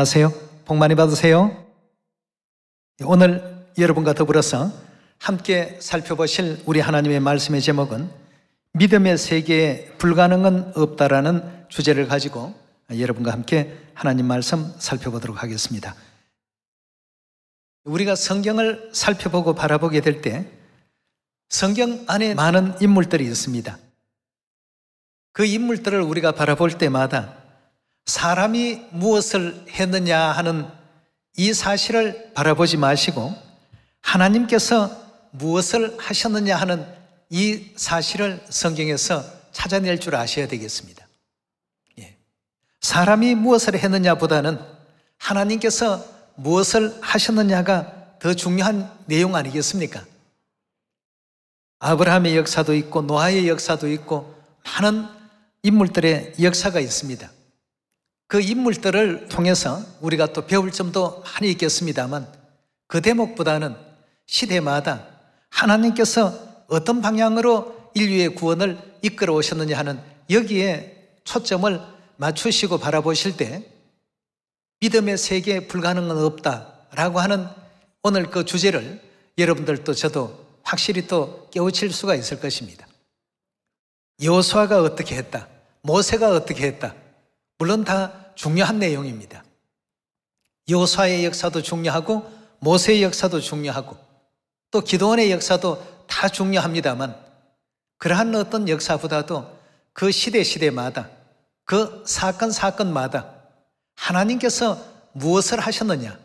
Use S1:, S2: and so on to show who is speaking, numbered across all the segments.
S1: 안녕하세요. 복 많이 받으세요. 오늘 여러분과 더불어서 함께 살펴보실 우리 하나님의 말씀의 제목은 믿음의 세계에 불가능은 없다라는 주제를 가지고 여러분과 함께 하나님 말씀 살펴보도록 하겠습니다. 우리가 성경을 살펴보고 바라보게 될 때 성경 안에 많은 인물들이 있습니다. 그 인물들을 우리가 바라볼 때마다 사람이 무엇을 했느냐 하는 이 사실을 바라보지 마시고 하나님께서 무엇을 하셨느냐 하는 이 사실을 성경에서 찾아낼 줄 아셔야 되겠습니다. 예. 사람이 무엇을 했느냐보다는 하나님께서 무엇을 하셨느냐가 더 중요한 내용 아니겠습니까? 아브라함의 역사도 있고 노아의 역사도 있고 많은 인물들의 역사가 있습니다. 그 인물들을 통해서 우리가 또 배울 점도 많이 있겠습니다만 그 대목보다는 시대마다 하나님께서 어떤 방향으로 인류의 구원을 이끌어 오셨느냐 하는 여기에 초점을 맞추시고 바라보실 때 믿음의 세계 에 불가능은 없다라고 하는 오늘 그 주제를 여러분들도 저도 확실히 또 깨우칠 수가 있을 것입니다. 여호수아가 어떻게 했다. 모세가 어떻게 했다. 물론 다 중요한 내용입니다. 여사의 역사도 중요하고 모세의 역사도 중요하고 또 기도원의 역사도 다 중요합니다만 그러한 어떤 역사보다도 그 시대 시대마다 그 사건 사건마다 하나님께서 무엇을 하셨느냐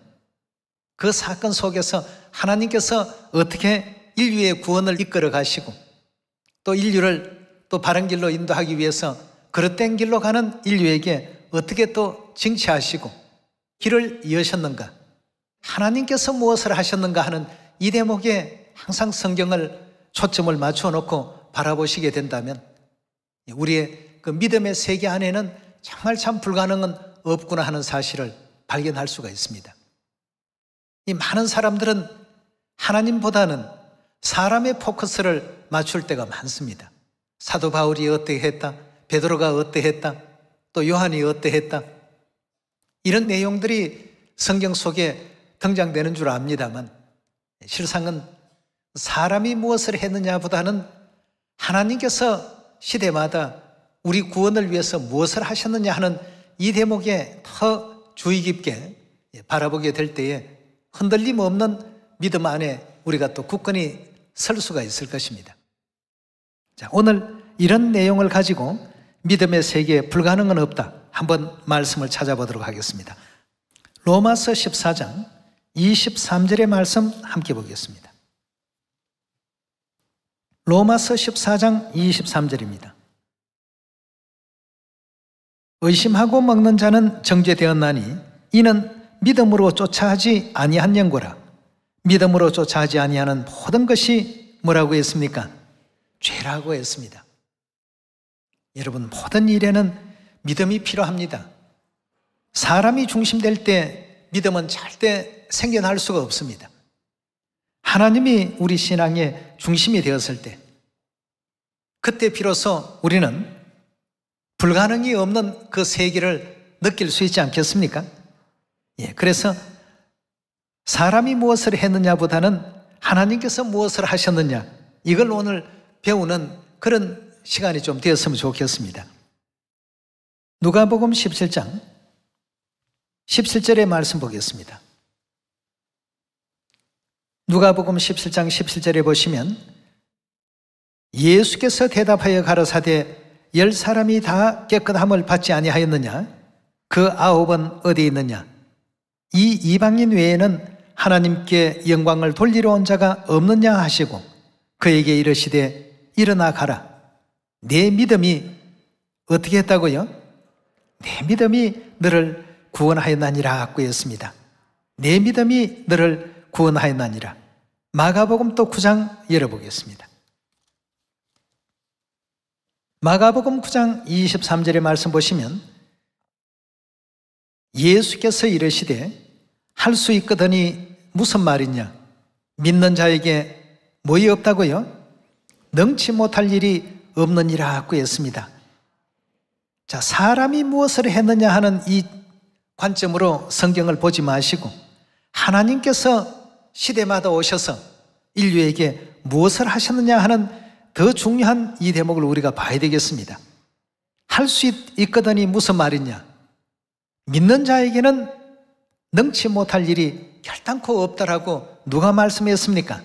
S1: 그 사건 속에서 하나님께서 어떻게 인류의 구원을 이끌어 가시고 또 인류를 또 바른 길로 인도하기 위해서 그릇된 길로 가는 인류에게 어떻게 또 징치하시고 길을 이으셨는가? 하나님께서 무엇을 하셨는가 하는 이 대목에 항상 성경을 초점을 맞춰 놓고 바라보시게 된다면 우리의 그 믿음의 세계 안에는 정말 참 불가능은 없구나 하는 사실을 발견할 수가 있습니다. 이 많은 사람들은 하나님보다는 사람의 포커스를 맞출 때가 많습니다. 사도 바울이 어떻게 했다? 베드로가 어떻게 했다? 또 요한이 어때했다. 이런 내용들이 성경 속에 등장되는 줄 압니다만 실상은 사람이 무엇을 했느냐보다는 하나님께서 시대마다 우리 구원을 위해서 무엇을 하셨느냐 하는 이 대목에 더 주의 깊게 바라보게 될 때에 흔들림 없는 믿음 안에 우리가 또 굳건히 설 수가 있을 것입니다. 자, 오늘 이런 내용을 가지고 믿음의 세계에 불가능은 없다. 한번 말씀을 찾아보도록 하겠습니다. 로마서 14장 23절의 말씀 함께 보겠습니다. 로마서 14장 23절입니다. 의심하고 먹는 자는 정죄되었나니 이는 믿음으로 쫓아하지 아니한 연고라. 믿음으로 쫓아하지 아니하는 모든 것이 뭐라고 했습니까? 죄라고 했습니다. 여러분, 모든 일에는 믿음이 필요합니다. 사람이 중심될 때 믿음은 절대 생겨날 수가 없습니다. 하나님이 우리 신앙의 중심이 되었을 때, 그때 비로소 우리는 불가능이 없는 그 세계를 느낄 수 있지 않겠습니까? 예, 그래서 사람이 무엇을 했느냐보다는 하나님께서 무엇을 하셨느냐, 이걸 오늘 배우는 그런 시간이 좀 되었으면 좋겠습니다. 누가복음 17장 17절의 말씀 보겠습니다. 누가복음 17장 17절에 보시면 예수께서 대답하여 가라사대 열 사람이 다 깨끗함을 받지 아니하였느냐 그 아홉은 어디 있느냐 이 이방인 외에는 하나님께 영광을 돌리러 온 자가 없느냐 하시고 그에게 이르시되 일어나 가라 내 믿음이 어떻게 했다고요? 내 믿음이 너를 구원하였나니라 구했습니다. 내 믿음이 너를 구원하였나니라. 마가복음 또 9장 열어보겠습니다. 마가복음 9장 23절의 말씀 보시면 예수께서 이르시되 할 수 있거더니 무슨 말이냐 믿는 자에게 뭐이 없다고요? 능치 못할 일이 없는니라고 했습니다. 자, 사람이 무엇을 했느냐 하는 이 관점으로 성경을 보지 마시고 하나님께서 시대마다 오셔서 인류에게 무엇을 하셨느냐 하는 더 중요한 이 대목을 우리가 봐야 되겠습니다. 할 수 있거든이 무슨 말이냐? 믿는 자에게는 능치 못할 일이 결단코 없다라고 누가 말씀했습니까?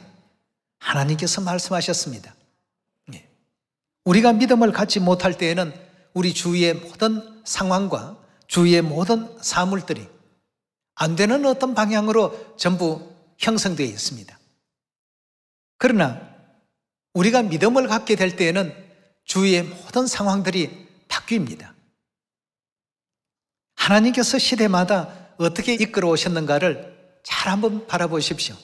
S1: 하나님께서 말씀하셨습니다. 우리가 믿음을 갖지 못할 때에는 우리 주위의 모든 상황과 주위의 모든 사물들이 안 되는 어떤 방향으로 전부 형성되어 있습니다. 그러나 우리가 믿음을 갖게 될 때에는 주위의 모든 상황들이 바뀝니다. 하나님께서 시대마다 어떻게 이끌어 오셨는가를 잘 한번 바라보십시오.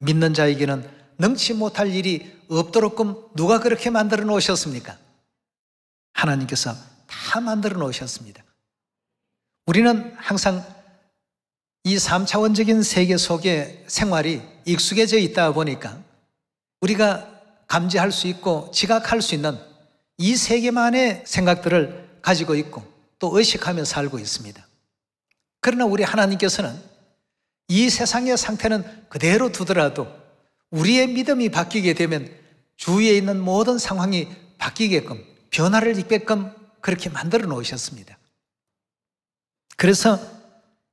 S1: 믿는 자에게는 능치 못할 일이 없도록끔 누가 그렇게 만들어 놓으셨습니까? 하나님께서 다 만들어 놓으셨습니다. 우리는 항상 이 3차원적인 세계 속의 생활이 익숙해져 있다 보니까 우리가 감지할 수 있고 지각할 수 있는 이 세계만의 생각들을 가지고 있고 또 의식하며 살고 있습니다. 그러나 우리 하나님께서는 이 세상의 상태는 그대로 두더라도 우리의 믿음이 바뀌게 되면 주위에 있는 모든 상황이 바뀌게끔 변화를 입게끔 그렇게 만들어 놓으셨습니다. 그래서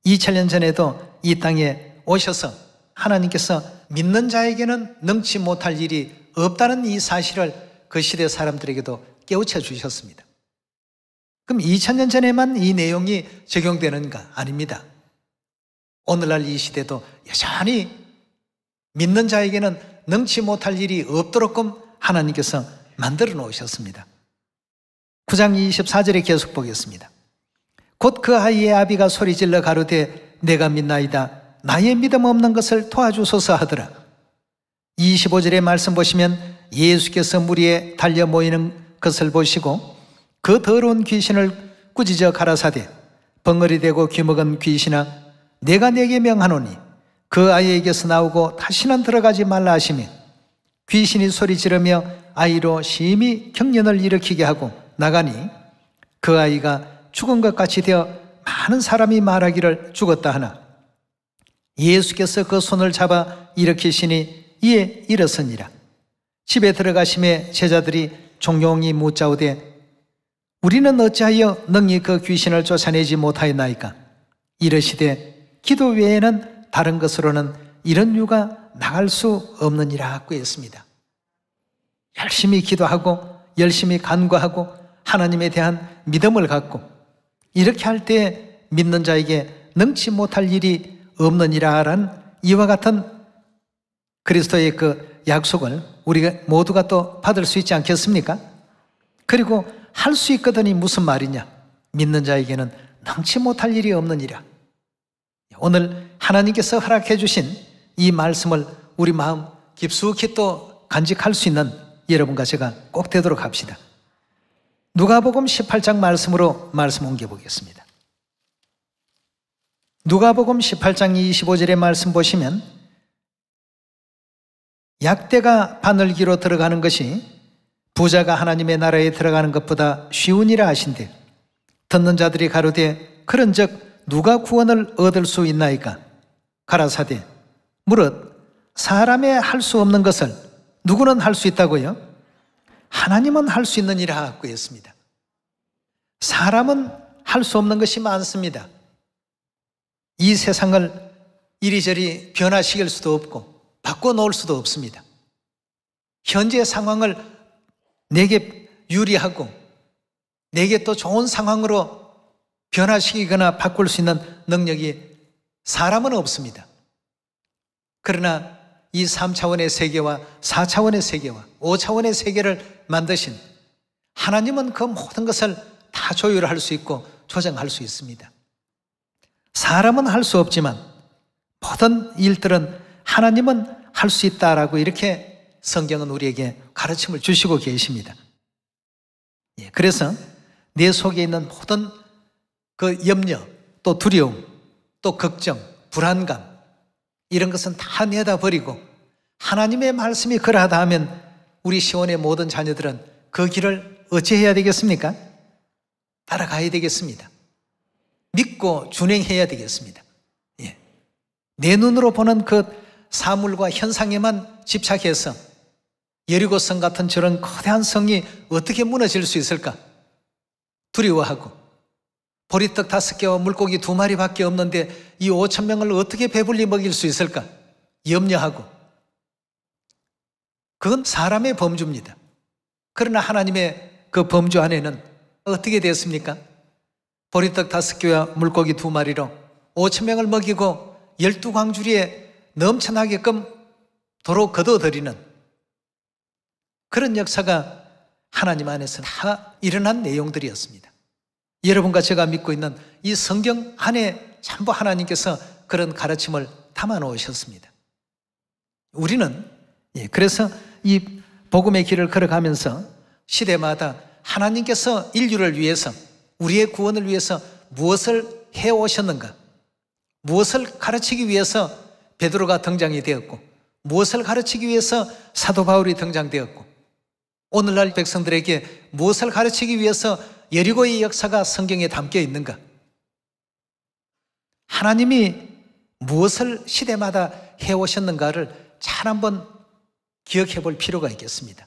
S1: 2000년 전에도 이 땅에 오셔서 하나님께서 믿는 자에게는 능치 못할 일이 없다는 이 사실을 그 시대 사람들에게도 깨우쳐 주셨습니다. 그럼 2000년 전에만 이 내용이 적용되는가? 아닙니다. 오늘날 이 시대도 여전히 믿는 자에게는 능치 못할 일이 없도록끔 하나님께서 만들어 놓으셨습니다. 9장 24절에 계속 보겠습니다. 곧 그 아이의 아비가 소리질러 가로되 내가 믿나이다. 나의 믿음 없는 것을 도와주소서 하더라. 25절의 말씀 보시면 예수께서 무리에 달려 모이는 것을 보시고 그 더러운 귀신을 꾸짖어 가라사대 벙어리 되고 귀먹은 귀신아 내가 내게 명하노니 그 아이에게서 나오고 다시는 들어가지 말라 하시며 귀신이 소리 지르며 아이로 심히 경련을 일으키게 하고 나가니 그 아이가 죽은 것 같이 되어 많은 사람이 말하기를 죽었다 하나 예수께서 그 손을 잡아 일으키시니 이에 일었으니라 집에 들어가심에 제자들이 종용이 묻자오되 우리는 어찌하여 능히 그 귀신을 쫓아내지 못하였나이까 이러시되 기도 외에는 다른 것으로는 이런 유가 나갈 수없느니라꾸 했습니다. 열심히 기도하고 열심히 간구하고 하나님에 대한 믿음을 갖고 이렇게 할 때 믿는 자에게 능치 못할 일이 없느니라란 이와 같은 그리스도의 그 약속을 우리가 모두가 또 받을 수 있지 않겠습니까? 그리고 할 수 있거든이 무슨 말이냐? 믿는 자에게는 능치 못할 일이 없느니라. 오늘 하나님께서 허락해 주신 이 말씀을 우리 마음 깊숙이 또 간직할 수 있는 여러분과 제가 꼭 되도록 합시다. 누가복음 18장 말씀으로 말씀 옮겨 보겠습니다. 누가복음 18장 25절의 말씀 보시면 약대가 바늘기로 들어가는 것이 부자가 하나님의 나라에 들어가는 것보다 쉬운일이라 하신데 듣는 자들이 가로되 그런즉 누가 구원을 얻을 수 있나이까? 가라사대 무릇 사람의 할 수 없는 것을 누구는 할 수 있다고요? 하나님은 할 수 있는 일이 하고 했습니다. 사람은 할 수 없는 것이 많습니다. 이 세상을 이리저리 변화시킬 수도 없고 바꿔놓을 수도 없습니다. 현재 상황을 내게 유리하고 내게 또 좋은 상황으로 변화시키거나 바꿀 수 있는 능력이 사람은 없습니다. 그러나 이 3차원의 세계와 4차원의 세계와 5차원의 세계를 만드신 하나님은 그 모든 것을 다 조율할 수 있고 조정할 수 있습니다. 사람은 할 수 없지만 모든 일들은 하나님은 할 수 있다라고 이렇게 성경은 우리에게 가르침을 주시고 계십니다. 예, 그래서 내 속에 있는 모든 그 염려, 또 두려움, 또 걱정, 불안감, 이런 것은 다 내다버리고 하나님의 말씀이 그러하다 하면 우리 시원의 모든 자녀들은 그 길을 어찌해야 되겠습니까? 따라가야 되겠습니다. 믿고 준행해야 되겠습니다. 예. 내 눈으로 보는 그 사물과 현상에만 집착해서 여리고성 같은 저런 거대한 성이 어떻게 무너질 수 있을까? 두려워하고 보리떡 다섯 개와 물고기 두 마리밖에 없는데 이5천 명을 어떻게 배불리 먹일 수 있을까? 염려하고. 그건 사람의 범주입니다. 그러나 하나님의 그 범주 안에는 어떻게 되었습니까? 보리떡 다섯 개와 물고기 두 마리로 5천 명을 먹이고 열두 광주리에 넘쳐나게끔 도로 걷어들이는 그런 역사가 하나님 안에서 다 일어난 내용들이었습니다. 여러분과 제가 믿고 있는 이 성경 안에 전부 하나님께서 그런 가르침을 담아 놓으셨습니다. 우리는 예, 그래서 이 복음의 길을 걸어가면서 시대마다 하나님께서 인류를 위해서 우리의 구원을 위해서 무엇을 해 오셨는가? 무엇을 가르치기 위해서 베드로가 등장이 되었고 무엇을 가르치기 위해서 사도 바울이 등장되었고 오늘날 백성들에게 무엇을 가르치기 위해서 여리고의 역사가 성경에 담겨 있는가? 하나님이 무엇을 시대마다 해오셨는가를 잘 한번 기억해 볼 필요가 있겠습니다.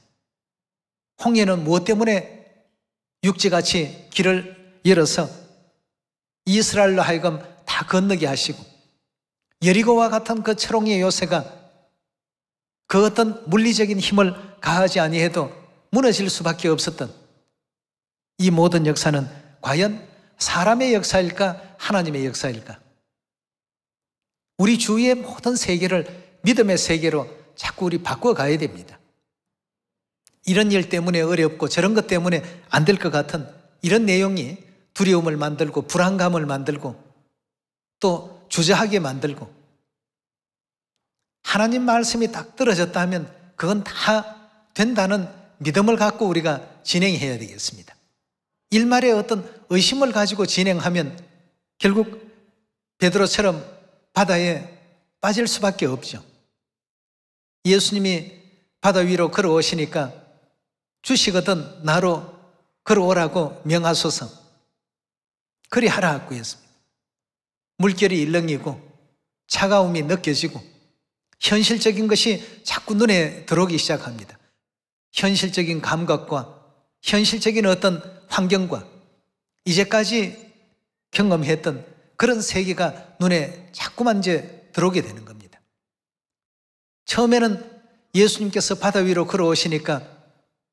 S1: 홍해는 무엇 때문에 육지같이 길을 열어서 이스라엘로 하여금 다 건너게 하시고 여리고와 같은 그 철옹의 요새가 그 어떤 물리적인 힘을 가하지 아니해도 무너질 수밖에 없었던 이 모든 역사는 과연 사람의 역사일까 하나님의 역사일까? 우리 주위의 모든 세계를 믿음의 세계로 자꾸 우리 바꿔가야 됩니다. 이런 일 때문에 어렵고 저런 것 때문에 안 될 것 같은 이런 내용이 두려움을 만들고 불안감을 만들고 또 주저하게 만들고 하나님 말씀이 딱 떨어졌다 하면 그건 다 된다는 믿음을 갖고 우리가 진행해야 되겠습니다. 일말의 어떤 의심을 가지고 진행하면 결국 베드로처럼 바다에 빠질 수밖에 없죠. 예수님이 바다 위로 걸어오시니까 주시거든 나로 걸어오라고 명하소서 그리하라 하고 했습니다. 물결이 일렁이고 차가움이 느껴지고 현실적인 것이 자꾸 눈에 들어오기 시작합니다. 현실적인 감각과 현실적인 어떤 환경과 이제까지 경험했던 그런 세계가 눈에 자꾸만 이제 들어오게 되는 겁니다. 처음에는 예수님께서 바다 위로 걸어오시니까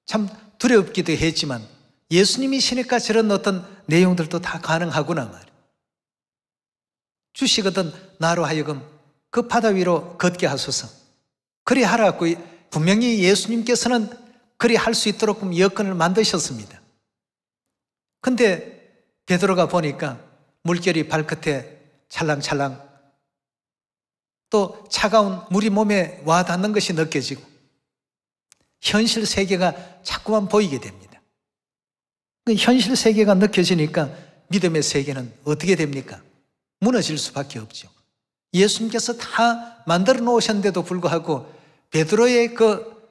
S1: 참 두렵기도 했지만 예수님이시니까 저런 어떤 내용들도 다 가능하구나 말이에요. 주시거든 나로 하여금 그 바다 위로 걷게 하소서. 그리 하라고 분명히 예수님께서는 그리 할 수 있도록 여건을 만드셨습니다. 근데 베드로가 보니까 물결이 발끝에 찰랑찰랑 또 차가운 물이 몸에 와 닿는 것이 느껴지고 현실 세계가 자꾸만 보이게 됩니다. 그 현실 세계가 느껴지니까 믿음의 세계는 어떻게 됩니까? 무너질 수밖에 없죠. 예수님께서 다 만들어 놓으셨는데도 불구하고 베드로의 그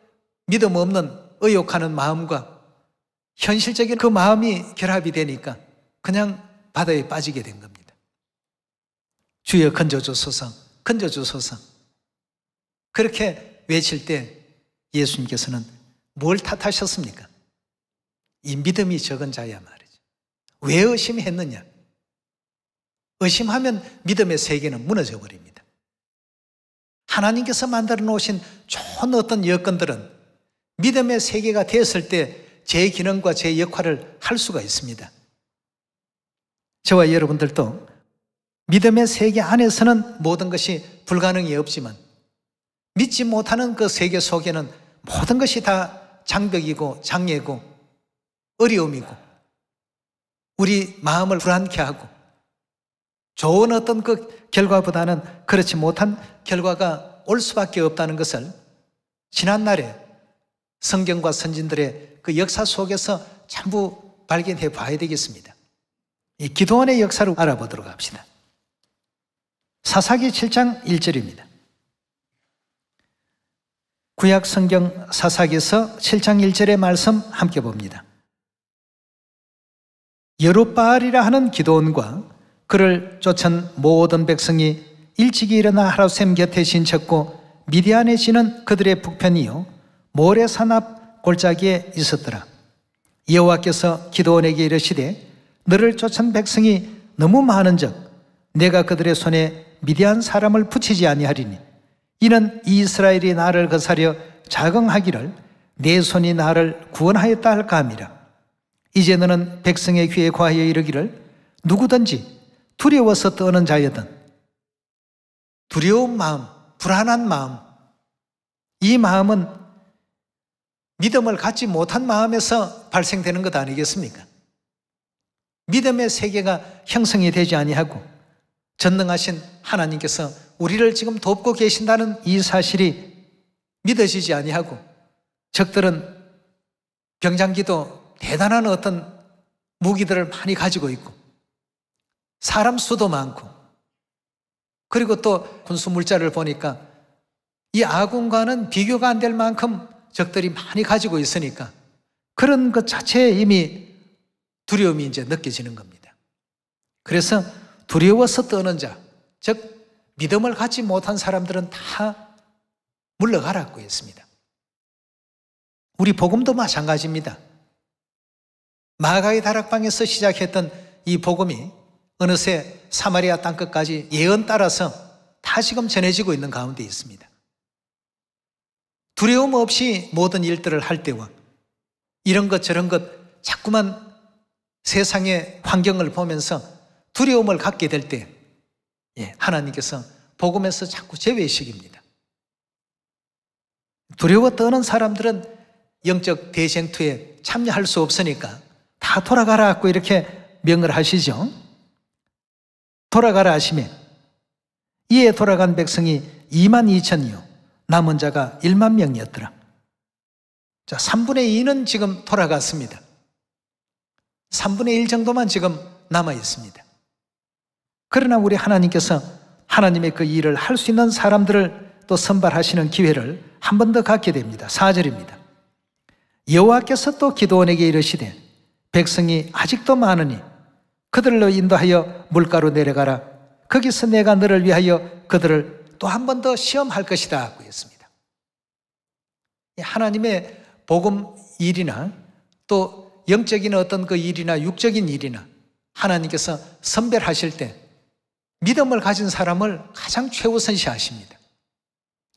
S1: 믿음 없는 의욕하는 마음과 현실적인 그 마음이 결합이 되니까 그냥 바다에 빠지게 된 겁니다. 주여 건져주소서, 건져주소서. 그렇게 외칠 때 예수님께서는 뭘 탓하셨습니까? 이 믿음이 적은 자야 말이죠. 왜 의심했느냐? 의심하면 믿음의 세계는 무너져 버립니다. 하나님께서 만들어 놓으신 좋은 어떤 여건들은 믿음의 세계가 되었을 때 제 기능과 제 역할을 할 수가 있습니다. 저와 여러분들도 믿음의 세계 안에서는 모든 것이 불가능이 없지만 믿지 못하는 그 세계 속에는 모든 것이 다 장벽이고 장애고 어려움이고 우리 마음을 불안케 하고 좋은 어떤 그 결과보다는 그렇지 못한 결과가 올 수밖에 없다는 것을 지난날에 성경과 선진들의 그 역사 속에서 전부 발견해 봐야 되겠습니다. 이 기도원의 역사를 알아보도록 합시다. 사사기 7장 1절입니다. 구약 성경 사사기에서 7장 1절의 말씀 함께 봅니다. 여룻바알이라 하는 기도원과 그를 쫓은 모든 백성이 일찍이 일어나 하루샘 곁에 진쳤고 미디안에 지는 그들의 북편이요 모래 산압 골짜기에 있었더라. 여호와께서 기도원에게 이르시되 너를 쫓은 백성이 너무 많은즉 내가 그들의 손에 미디안 사람을 붙이지 아니하리니 이는 이스라엘이 나를 거사려 자긍하기를 내 손이 나를 구원하였다 할까 함이라. 이제 너는 백성의 귀에 과하여 이르기를 누구든지 두려워서 떠는 자여든 두려운 마음, 불안한 마음, 이 마음은 믿음을 갖지 못한 마음에서 발생되는 것 아니겠습니까? 믿음의 세계가 형성이 되지 아니하고 전능하신 하나님께서 우리를 지금 돕고 계신다는 이 사실이 믿어지지 아니하고 적들은 병장기도 대단한 어떤 무기들을 많이 가지고 있고 사람 수도 많고 그리고 또 군수 물자를 보니까 이 아군과는 비교가 안 될 만큼 적들이 많이 가지고 있으니까 그런 것 자체에 이미 두려움이 이제 느껴지는 겁니다. 그래서 두려워서 떠는 자, 즉 믿음을 갖지 못한 사람들은 다 물러가라고 했습니다. 우리 복음도 마찬가지입니다. 마가의 다락방에서 시작했던 이 복음이 어느새 사마리아 땅 끝까지 예언 따라서 다 지금 전해지고 있는 가운데 있습니다. 두려움 없이 모든 일들을 할 때와 이런 것 저런 것 자꾸만 세상의 환경을 보면서 두려움을 갖게 될때 예, 하나님께서 복음에서 자꾸 제외식입니다 두려워 떠는 사람들은 영적 대쟁투에 참여할 수 없으니까 다 돌아가라 하고 이렇게 명을 하시죠. 돌아가라 하시면 이에 돌아간 백성이 2만 2천이요. 남은 자가 1만 명이었더라. 자, 3분의 2는 지금 돌아갔습니다. 3분의 1 정도만 지금 남아 있습니다. 그러나 우리 하나님께서 하나님의 그 일을 할 수 있는 사람들을 또 선발하시는 기회를 한 번 더 갖게 됩니다. 4절입니다. 여호와께서 또 기도원에게 이르시되 백성이 아직도 많으니 그들로 인도하여 물가로 내려가라. 거기서 내가 너를 위하여 그들을 또한번더 시험할 것이다 하고 했습니다. 하나님의 복음 일이나 또 영적인 어떤 그 일이나 육적인 일이나 하나님께서 선별하실 때 믿음을 가진 사람을 가장 최우선시 하십니다.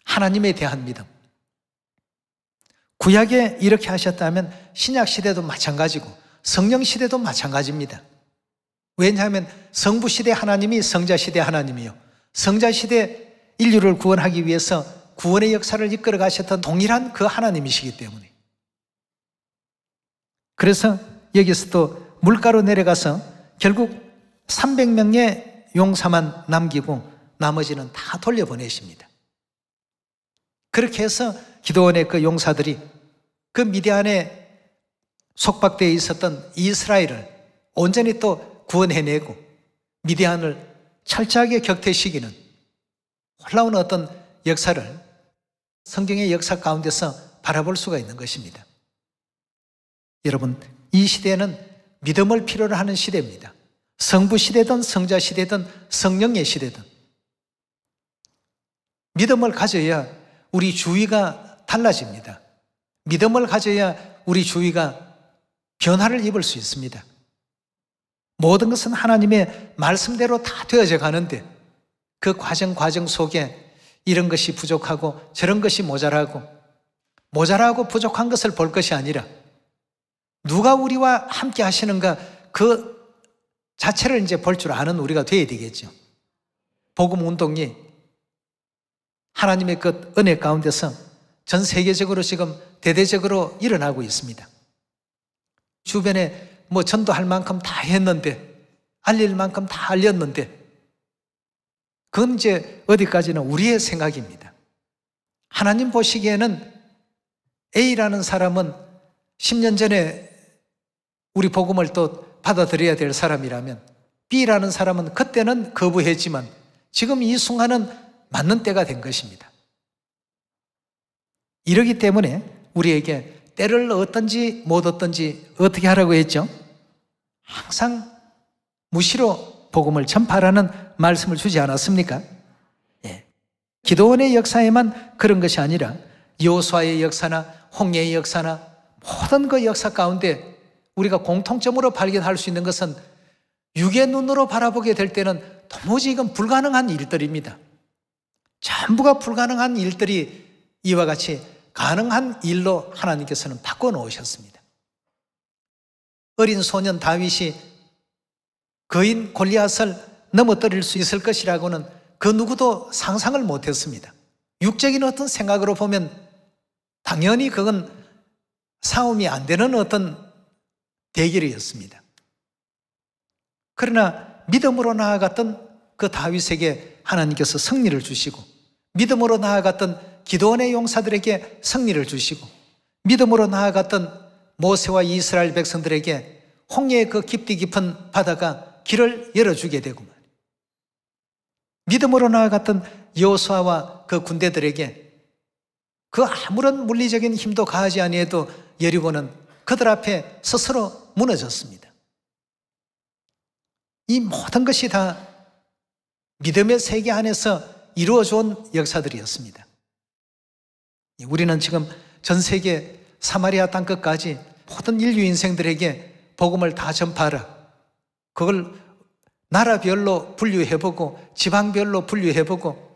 S1: 하나님에 대한 믿음. 구약에 이렇게 하셨다면 신약 시대도 마찬가지고 성령 시대도 마찬가지입니다. 왜냐하면 성부 시대 하나님이 성자 시대 하나님이요. 성자 시대 인류를 구원하기 위해서 구원의 역사를 이끌어 가셨던 동일한 그 하나님이시기 때문에. 그래서 여기서 또 물가로 내려가서 결국 300명의 용사만 남기고 나머지는 다 돌려보내십니다. 그렇게 해서 기도원의 그 용사들이 그 미디안에 속박되어 있었던 이스라엘을 온전히 또 구원해내고 미디안을 철저하게 격퇴시키는 놀라운 어떤 역사를 성경의 역사 가운데서 바라볼 수가 있는 것입니다. 여러분, 이 시대는 믿음을 필요로 하는 시대입니다. 성부 시대든 성자 시대든 성령의 시대든 믿음을 가져야 우리 주위가 달라집니다. 믿음을 가져야 우리 주위가 변화를 입을 수 있습니다. 모든 것은 하나님의 말씀대로 다 되어져 가는데 그 과정 과정 속에 이런 것이 부족하고 저런 것이 모자라고 모자라고 부족한 것을 볼 것이 아니라 누가 우리와 함께 하시는가 그 자체를 이제 볼 줄 아는 우리가 돼야 되겠죠. 복음 운동이 하나님의 그 은혜 가운데서 전 세계적으로 지금 대대적으로 일어나고 있습니다. 주변에 뭐 전도할 만큼 다 했는데 알릴 만큼 다 알렸는데 그건 이제 어디까지는 우리의 생각입니다. 하나님 보시기에는 A라는 사람은 10년 전에 우리 복음을 또 받아들여야 될 사람이라면 B라는 사람은 그때는 거부했지만 지금 이 순간은 맞는 때가 된 것입니다. 이러기 때문에 우리에게 때를 얻든지 못 얻든지 어떻게 하라고 했죠? 항상 무시로 복음을 전파라는 말씀을 주지 않았습니까? 예. 기도원의 역사에만 그런 것이 아니라 요수아의 역사나 홍해의 역사나 모든 그 역사 가운데 우리가 공통점으로 발견할 수 있는 것은 육의 눈으로 바라보게 될 때는 도무지 이건 불가능한 일들입니다. 전부가 불가능한 일들이 이와 같이 가능한 일로 하나님께서는 바꿔 놓으셨습니다. 어린 소년 다윗이 거인 골리앗을 넘어뜨릴 수 있을 것이라고는 그 누구도 상상을 못했습니다. 육적인 어떤 생각으로 보면 당연히 그건 싸움이 안 되는 어떤 대결이었습니다. 그러나 믿음으로 나아갔던 그 다윗에게 하나님께서 승리를 주시고 믿음으로 나아갔던 기도원의 용사들에게 승리를 주시고 믿음으로 나아갔던 모세와 이스라엘 백성들에게 홍해의 그 깊디 깊은 바다가 길을 열어주게 되고 말. 믿음으로 나아갔던 여호수아와 그 군대들에게 그 아무런 물리적인 힘도 가하지 아니해도 여리고는 그들 앞에 스스로 무너졌습니다. 이 모든 것이 다 믿음의 세계 안에서 이루어져 온 역사들이었습니다. 우리는 지금 전 세계 사마리아 땅 끝까지 모든 인류 인생들에게 복음을 다 전파하라. 그걸 나라별로 분류해보고 지방별로 분류해보고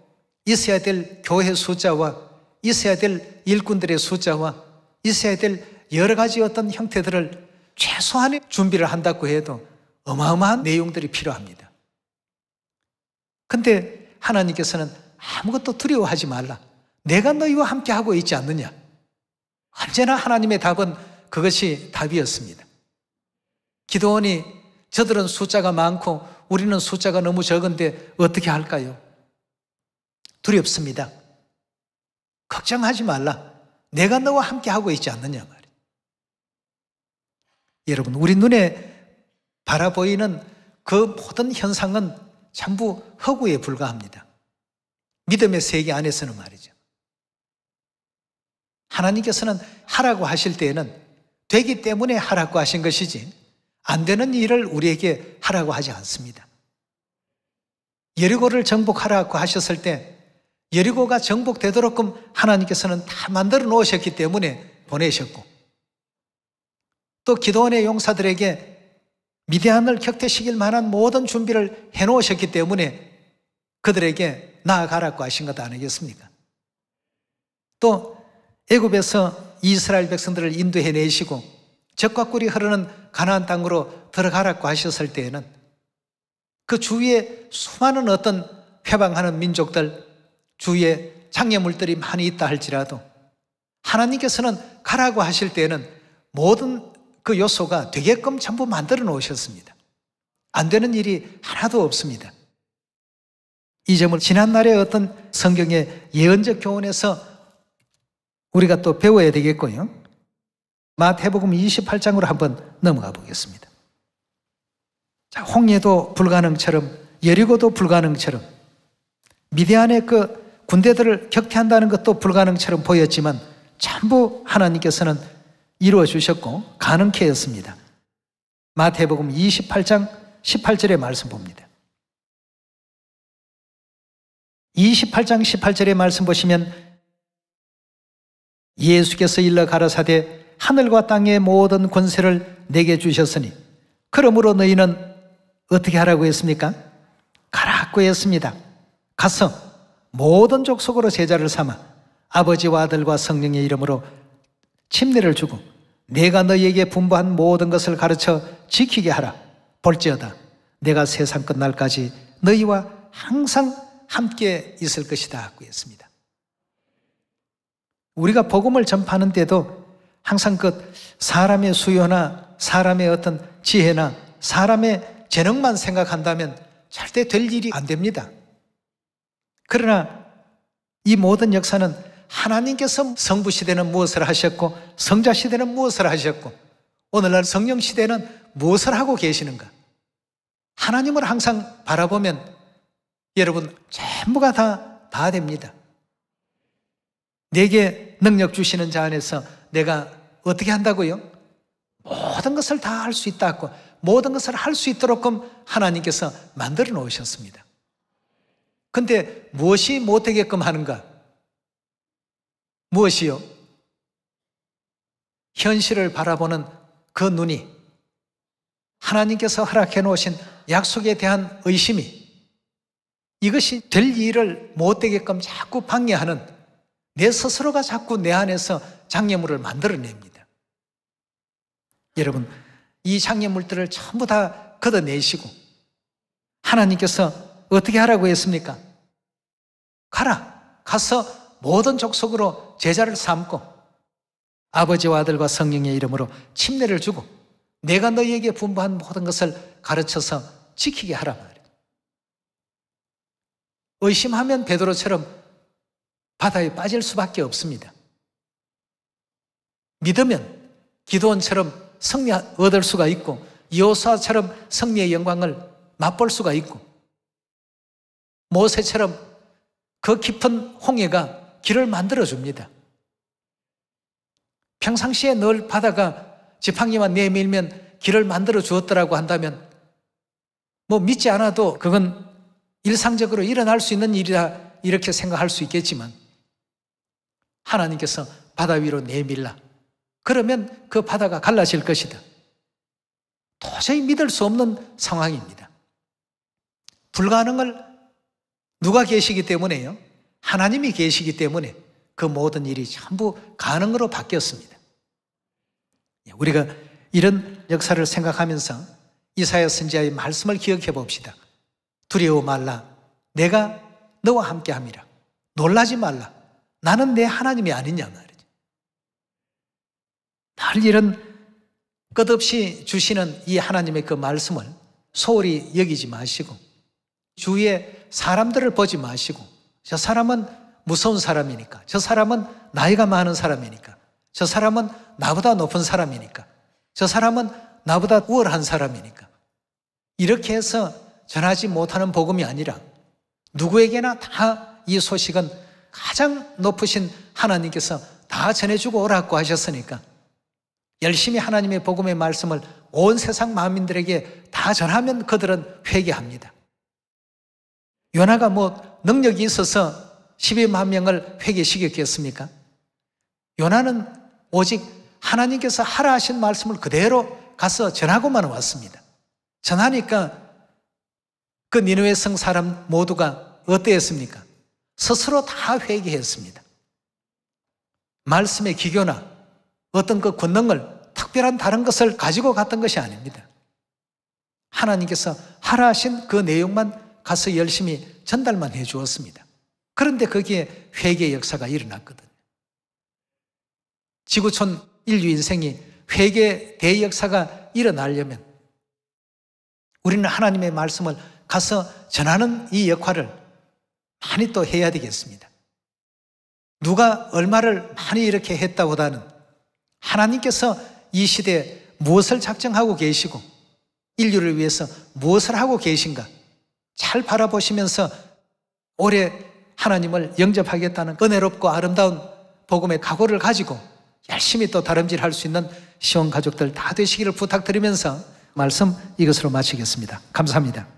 S1: 있어야 될 교회 숫자와 있어야 될 일꾼들의 숫자와 있어야 될 여러 가지 어떤 형태들을 최소한의 준비를 한다고 해도 어마어마한 내용들이 필요합니다. 근데 하나님께서는 아무것도 두려워하지 말라. 내가 너희와 함께 하고 있지 않느냐. 언제나 하나님의 답은 그것이 답이었습니다. 기도원이 저들은 숫자가 많고 우리는 숫자가 너무 적은데 어떻게 할까요? 두렵습니다. 걱정하지 말라. 내가 너와 함께 하고 있지 않느냐 말이에요. 여러분, 우리 눈에 바라보이는 그 모든 현상은 전부 허구에 불과합니다. 믿음의 세계 안에서는 말이죠. 하나님께서는 하라고 하실 때에는 되기 때문에 하라고 하신 것이지 안 되는 일을 우리에게 하라고 하지 않습니다. 예리고를 정복하라고 하셨을 때 예리고가 정복되도록끔 하나님께서는 다 만들어 놓으셨기 때문에 보내셨고 또 기도원의 용사들에게 미대함을 격퇴시킬 만한 모든 준비를 해 놓으셨기 때문에 그들에게 나아가라고 하신 것 아니겠습니까? 또 애굽에서 이스라엘 백성들을 인도해 내시고 적과 꿀이 흐르는 가나안 땅으로 들어가라고 하셨을 때에는 그 주위에 수많은 어떤 회방하는 민족들 주위에 장애물들이 많이 있다 할지라도 하나님께서는 가라고 하실 때에는 모든 그 요소가 되게끔 전부 만들어 놓으셨습니다. 안 되는 일이 하나도 없습니다. 이 점을 지난날의 어떤 성경의 예언적 교훈에서 우리가 또 배워야 되겠고요. 마태복음 28장으로 한번 넘어가 보겠습니다. 자, 홍해도 불가능처럼 여리고도 불가능처럼 미디안의 그 군대들을 격퇴한다는 것도 불가능처럼 보였지만 전부 하나님께서는 이루어 주셨고 가능케 했습니다. 마태복음 28장 18절의 말씀 봅니다. 28장 18절의 말씀 보시면 예수께서 일러 가라사대 하늘과 땅의 모든 권세를 내게 주셨으니 그러므로 너희는 어떻게 하라고 했습니까? 가라고 했습니다. 가서 모든 족속으로 제자를 삼아 아버지와 아들과 성령의 이름으로 침례를 주고 내가 너희에게 분부한 모든 것을 가르쳐 지키게 하라. 볼지어다. 내가 세상 끝날까지 너희와 항상 함께 있을 것이다. 하고 했습니다. 우리가 복음을 전파하는데도 항상 그 사람의 수요나 사람의 어떤 지혜나 사람의 재능만 생각한다면 절대 될 일이 안 됩니다. 그러나 이 모든 역사는 하나님께서 성부 시대는 무엇을 하셨고 성자 시대는 무엇을 하셨고 오늘날 성령 시대는 무엇을 하고 계시는가? 하나님을 항상 바라보면 여러분 전부가 다, 다 됩니다. 내게 능력 주시는 자 안에서 내가 어떻게 한다고요? 모든 것을 다 할 수 있다고 모든 것을 할 수 있도록끔 하나님께서 만들어 놓으셨습니다. 근데 무엇이 못하게끔 하는가? 무엇이요? 현실을 바라보는 그 눈이 하나님께서 허락해 놓으신 약속에 대한 의심이 이것이 될 일을 못되게끔 자꾸 방해하는 내 스스로가 자꾸 내 안에서 장애물을 만들어냅니다. 여러분, 이 장애물들을 전부 다 걷어내시고 하나님께서 어떻게 하라고 했습니까? 가라. 가서 모든 족속으로 제자를 삼고 아버지와 아들과 성령의 이름으로 침례를 주고 내가 너희에게 분부한 모든 것을 가르쳐서 지키게 하라 말이에요. 의심하면 베드로처럼 바다에 빠질 수밖에 없습니다. 믿으면 기도원처럼 승리 얻을 수가 있고 여호수아처럼 승리의 영광을 맛볼 수가 있고 모세처럼 그 깊은 홍해가 길을 만들어 줍니다. 평상시에 늘 바다가 지팡이만 내밀면 길을 만들어 주었더라고 한다면 뭐 믿지 않아도 그건 일상적으로 일어날 수 있는 일이다 이렇게 생각할 수 있겠지만 하나님께서 바다 위로 내밀라. 그러면 그 바다가 갈라질 것이다. 도저히 믿을 수 없는 상황입니다. 불가능을 누가 계시기 때문에요? 하나님이 계시기 때문에 그 모든 일이 전부 가능으로 바뀌었습니다. 우리가 이런 역사를 생각하면서 이사야 선지자의 말씀을 기억해 봅시다. 두려워 말라. 내가 너와 함께 합니다. 놀라지 말라. 나는 내 하나님이 아니냐 말이죠. 날 이런 끝없이 주시는 이 하나님의 그 말씀을 소홀히 여기지 마시고 주위에 사람들을 보지 마시고 저 사람은 무서운 사람이니까 저 사람은 나이가 많은 사람이니까 저 사람은 나보다 높은 사람이니까 저 사람은 나보다 우월한 사람이니까 이렇게 해서 전하지 못하는 복음이 아니라 누구에게나 다 이 소식은 가장 높으신 하나님께서 다 전해주고 오라고 하셨으니까 열심히 하나님의 복음의 말씀을 온 세상 만민들에게 다 전하면 그들은 회개합니다. 요나가 뭐 능력이 있어서 12만 명을 회개시켰겠습니까? 요나는 오직 하나님께서 하라 하신 말씀을 그대로 가서 전하고만 왔습니다. 전하니까 그 니누의 성 사람 모두가 어땠습니까? 스스로 다 회개했습니다. 말씀의 기교나 어떤 그 권능을 특별한 다른 것을 가지고 갔던 것이 아닙니다. 하나님께서 하라 하신 그 내용만 가서 열심히 전달만 해 주었습니다. 그런데 거기에 회개 역사가 일어났거든요. 지구촌 인류 인생이 회개 대역사가 일어나려면 우리는 하나님의 말씀을 가서 전하는 이 역할을 많이 또 해야 되겠습니다. 누가 얼마를 많이 이렇게 했다보다는 하나님께서 이 시대에 무엇을 작정하고 계시고 인류를 위해서 무엇을 하고 계신가 잘 바라보시면서 올해 하나님을 영접하겠다는 은혜롭고 아름다운 복음의 각오를 가지고 열심히 또 다름질할 수 있는 시원 가족들 다 되시기를 부탁드리면서 말씀 이것으로 마치겠습니다. 감사합니다.